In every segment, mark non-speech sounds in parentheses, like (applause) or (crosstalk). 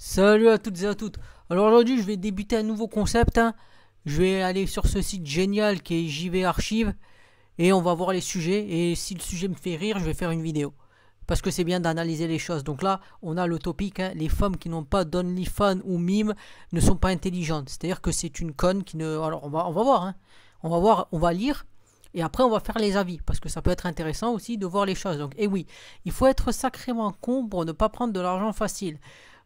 Salut à toutes et à toutes. Alors aujourd'hui, je vais débuter un nouveau concept. Hein. Je vais aller sur ce site génial qui est JV Archive et on va voir les sujets. Et si le sujet me fait rire, je vais faire une vidéo parce que c'est bien d'analyser les choses. Donc là, on a le topic hein. les femmes qui n'ont pas d'OnlyFans ou mime ne sont pas intelligentes. C'est-à-dire que c'est une conne qui ne. Alors on va, on va voir. Hein. On va voir, on va lire. Et après, on va faire les avis, parce que ça peut être intéressant aussi de voir les choses. Donc, et eh oui, il faut être sacrément con pour ne pas prendre de l'argent facile.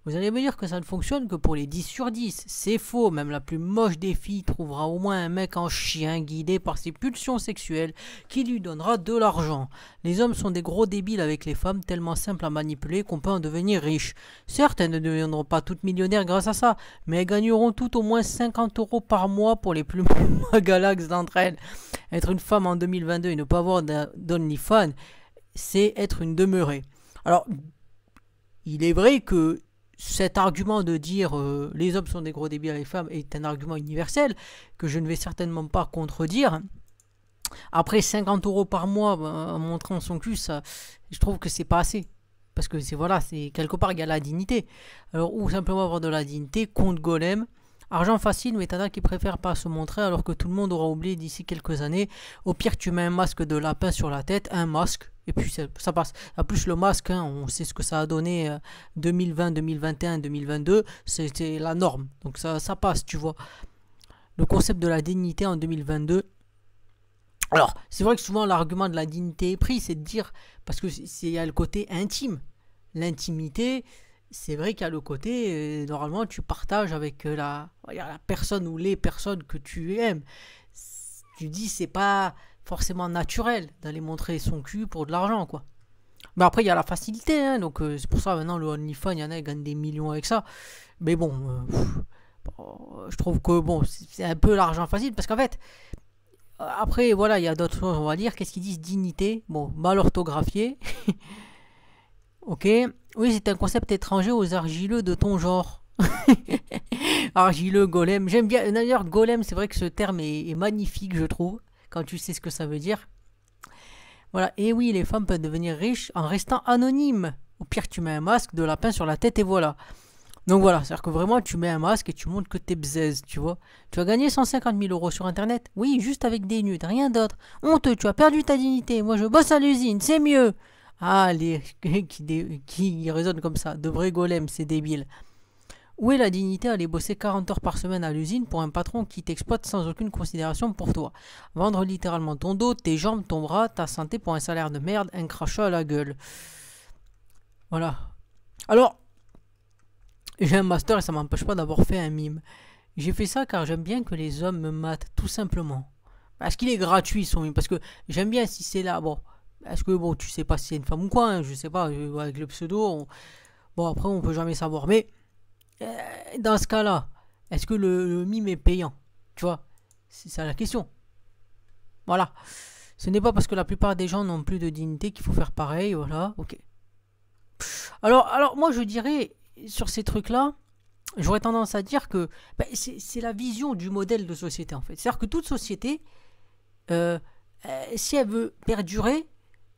Vous allez me dire que ça ne fonctionne que pour les 10 sur 10. C'est faux, même la plus moche des filles trouvera au moins un mec en chien guidé par ses pulsions sexuelles qui lui donnera de l'argent. Les hommes sont des gros débiles avec les femmes tellement simples à manipuler qu'on peut en devenir riche. Certaines ne deviendront pas toutes millionnaires grâce à ça, mais elles gagneront toutes au moins 50 euros par mois pour les plus (laughs) magalaxes d'entre elles. Être une femme en 2022 et ne pas avoir d'OnlyFans, c'est être une demeurée. Alors, il est vrai que cet argument de dire euh, les hommes sont des gros débiles, les femmes est un argument universel que je ne vais certainement pas contredire. Après 50 euros par mois ben, en montrant son cul, je trouve que c'est pas assez. Parce que c'est voilà, c'est quelque part il y a la dignité. Alors, ou simplement avoir de la dignité, compte golem. Argent facile, mais un qui préfère pas se montrer alors que tout le monde aura oublié d'ici quelques années. Au pire, tu mets un masque de lapin sur la tête, un masque, et puis ça, passe. En plus, le masque, hein, on sait ce que ça a donné 2020, 2021, 2022. C'était la norme. Donc ça, ça passe, tu vois. Le concept de la dignité en 2022. Alors, c'est vrai que souvent l'argument de la dignité est pris, c'est de dire, parce que y a le côté intime. L'intimité, c'est vrai qu'il y a le côté, euh, normalement, tu partages avec euh, la, la personne ou les personnes que tu aimes. Tu dis, c'est pas forcément naturel d'aller montrer son cul pour de l'argent, quoi. Mais après, il y a la facilité, hein, donc euh, c'est pour ça maintenant le OnlyFans, il y en a qui gagnent des millions avec ça. Mais bon, euh, je trouve que bon, c'est un peu l'argent facile parce qu'en fait, après, voilà, il y a d'autres choses, on va dire. Qu'est-ce qu'ils disent Dignité, bon, mal orthographié. (laughs) ok, oui, c'est un concept étranger aux argileux de ton genre. (laughs) argileux, golem, j'aime bien. D'ailleurs, golem, c'est vrai que ce terme est magnifique, je trouve quand tu sais ce que ça veut dire. Voilà, et oui, les femmes peuvent devenir riches en restant anonymes. Au pire, tu mets un masque, de lapin sur la tête et voilà. Donc voilà, c'est-à-dire que vraiment, tu mets un masque et tu montres que t'es bzaise, tu vois. Tu as gagné 150 000 euros sur Internet. Oui, juste avec des nudes, rien d'autre. Honteux, tu as perdu ta dignité. Moi, je bosse à l'usine, c'est mieux. Ah, les (laughs) qui, qui résonnent comme ça, de vrais golems, c'est débile. Où est la dignité à aller bosser 40 heures par semaine à l'usine pour un patron qui t'exploite sans aucune considération pour toi Vendre littéralement ton dos, tes jambes, ton bras, ta santé pour un salaire de merde, un crachat à la gueule. Voilà. Alors, j'ai un master et ça m'empêche pas d'avoir fait un mime. J'ai fait ça car j'aime bien que les hommes me matent, tout simplement. Parce qu'il est gratuit son mime, parce que j'aime bien si c'est là. Bon, est-ce que bon, tu sais pas si c'est une femme ou quoi, hein, je sais pas, avec le pseudo. Bon, après, on peut jamais savoir, mais euh, dans ce cas-là, est-ce que le, mime est payant Tu vois C'est ça la question. Voilà. Ce n'est pas parce que la plupart des gens n'ont plus de dignité qu'il faut faire pareil, voilà, ok. Alors, alors moi je dirais, sur ces trucs-là, j'aurais tendance à dire que ben, c'est la vision du modèle de société en fait. C'est-à-dire que toute société, euh, euh, si elle veut perdurer,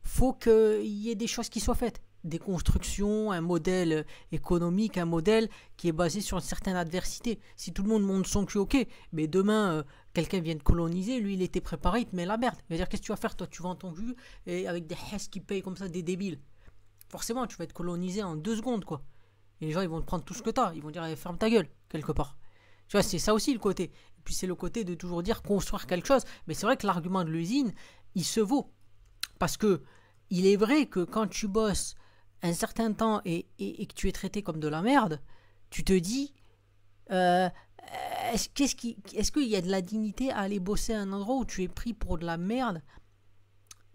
faut qu'il y ait des choses qui soient faites des constructions, un modèle économique, un modèle qui est basé sur une certaine adversité. Si tout le monde monte son cul, ok, mais demain, euh, quelqu'un vient de coloniser, lui, il était préparé, il te met la merde. Il va dire, qu'est-ce que tu vas faire, toi Tu vends ton cul et avec des restes qui payent comme ça, des débiles. Forcément, tu vas être colonisé en deux secondes, quoi. Et les gens, ils vont te prendre tout ce que t'as. Ils vont dire, eh, ferme ta gueule, quelque part. Tu vois, c'est ça aussi le côté. Et puis c'est le côté de toujours dire construire quelque chose. Mais c'est vrai que l'argument de l'usine, il se vaut. Parce que il est vrai que quand tu bosses un certain temps et, que tu es traité comme de la merde, tu te dis euh, est-ce qu'est-ce qui, est-ce qu'il y a de la dignité à aller bosser à un endroit où tu es pris pour de la merde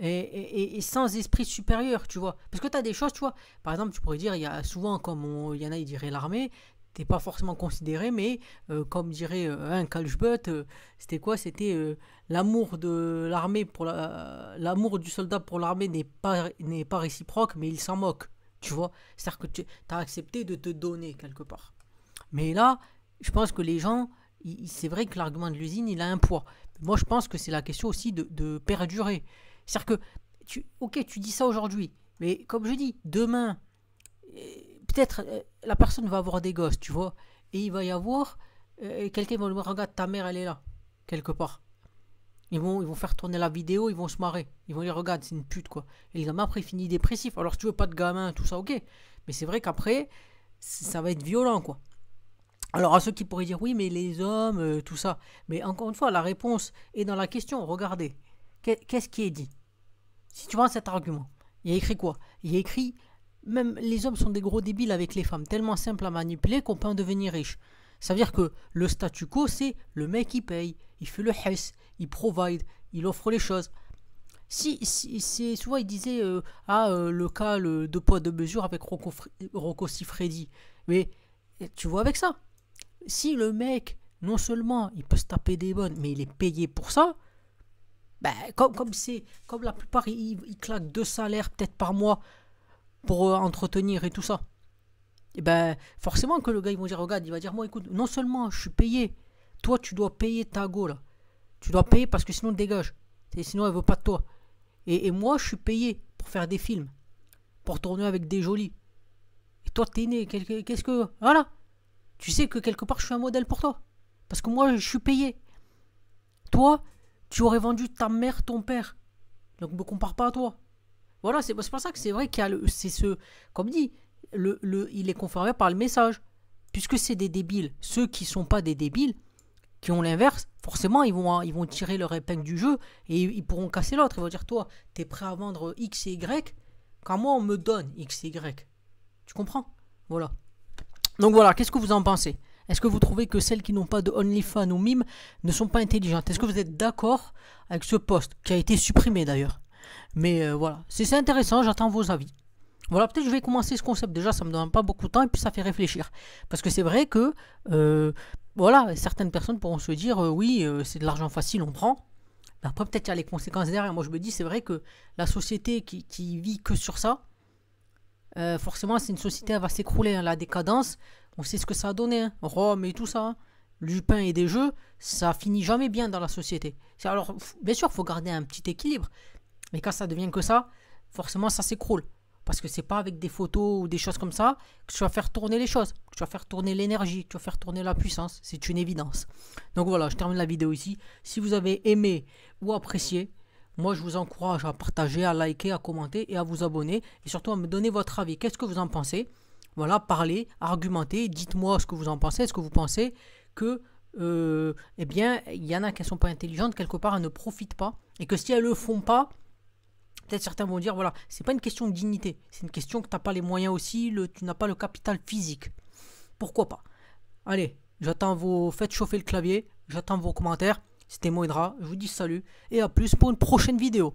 et, sans esprit supérieur, tu vois Parce que tu as des choses, tu vois. Par exemple, tu pourrais dire il y a souvent, comme il y en a, il dirait l'armée, t'es pas forcément considéré, mais euh, comme dirait euh, un calche c'était quoi C'était l'amour de l'armée pour l'amour du soldat pour l'armée n'est pas n'est pas réciproque, mais il s'en moque. Tu vois C'est-à-dire que tu as accepté de te donner quelque part. Mais là, je pense que les gens, c'est vrai que l'argument de l'usine, il a un poids. Moi, je pense que c'est la question aussi de, perdurer. C'est-à-dire que, tu, ok, tu dis ça aujourd'hui, mais comme je dis, demain, eh, peut-être eh, la personne va avoir des gosses, tu vois, et il va y avoir, eh, quelqu'un va lui dire, regarde, ta mère, elle est là, quelque part. Ils vont, ils vont faire tourner la vidéo, ils vont se marrer. Ils vont dire, regarder, c'est une pute, quoi. Et les hommes, après, il dépressifs. Alors, si tu veux pas de gamin, tout ça, ok. Mais c'est vrai qu'après, ça va être violent, quoi. Alors, à ceux qui pourraient dire, oui, mais les hommes, euh, tout ça. Mais encore une fois, la réponse est dans la question. Regardez, qu'est-ce qui est dit Si tu vois cet argument, il y a écrit quoi Il y a écrit, même les hommes sont des gros débiles avec les femmes, tellement simples à manipuler qu'on peut en devenir riche. Ça veut dire que le statu quo, c'est le mec qui paye, il fait le hess, il provide, il offre les choses. Si, si c'est souvent il disait euh, ah euh, le cas le deux poids de mesure avec Rocco, Si Siffredi, mais tu vois avec ça. Si le mec non seulement il peut se taper des bonnes, mais il est payé pour ça. Ben, comme comme c'est comme la plupart il claque deux salaires peut-être par mois pour euh, entretenir et tout ça et eh ben forcément que le gars, ils vont dire, regarde, il va dire, moi, écoute, non seulement je suis payé, toi, tu dois payer ta go, là. Tu dois payer parce que sinon, dégage. Et sinon, elle veut pas de toi. Et, moi, je suis payé pour faire des films, pour tourner avec des jolis. Et toi, t'es né, qu'est-ce que... Voilà. Tu sais que quelque part, je suis un modèle pour toi. Parce que moi, je suis payé. Toi, tu aurais vendu ta mère, ton père. Donc, me compare pas à toi. Voilà, c'est pour ça que c'est vrai qu'il y a le, c'est ce, comme dit, il est confirmé par le message. Puisque c'est des débiles, ceux qui sont pas des débiles, qui ont l'inverse, forcément, ils vont, hein, ils vont tirer leur épingle du jeu et ils pourront casser l'autre. Ils vont dire Toi, tu es prêt à vendre X et Y quand moi, on me donne X et Y. Tu comprends Voilà. Donc voilà, qu'est-ce que vous en pensez Est-ce que vous trouvez que celles qui n'ont pas de OnlyFans ou Mime ne sont pas intelligentes Est-ce que vous êtes d'accord avec ce poste qui a été supprimé d'ailleurs Mais euh, voilà, c'est intéressant, j'attends vos avis. Voilà, peut-être je vais commencer ce concept déjà, ça me donne pas beaucoup de temps et puis ça fait réfléchir. Parce que c'est vrai que, euh, voilà, certaines personnes pourront se dire, euh, oui, euh, c'est de l'argent facile, on prend. Mais après, peut-être il y a les conséquences derrière. Moi, je me dis, c'est vrai que la société qui, vit que sur ça, forcément, c'est une société, elle va s'écrouler. Hein. la décadence, on sait ce que ça a donné. Hein. Rome et tout ça. Lupin hein. et des jeux, ça finit jamais bien dans la société. Alors, bien sûr, il faut garder un petit équilibre. Mais quand ça devient que ça, forcément, ça s'écroule. Parce que ce n'est pas avec des photos ou des choses comme ça que tu vas faire tourner les choses, que tu vas faire tourner l'énergie, tu vas faire tourner la puissance. C'est une évidence. Donc voilà, je termine la vidéo ici. Si vous avez aimé ou apprécié, moi je vous encourage à partager, à liker, à commenter et à vous abonner. Et surtout à me donner votre avis. Qu'est-ce que vous en pensez Voilà, parlez, argumentez, dites-moi ce que vous en pensez. Est-ce que vous pensez que euh, eh bien, il y en a qui ne sont pas intelligentes, quelque part, elles ne profitent pas. Et que si elles ne le font pas, Peut-être certains vont dire, voilà, c'est pas une question de dignité, c'est une question que tu pas les moyens aussi, le, tu n'as pas le capital physique. Pourquoi pas Allez, j'attends vos... Faites chauffer le clavier, j'attends vos commentaires. C'était Moïdra, je vous dis salut et à plus pour une prochaine vidéo.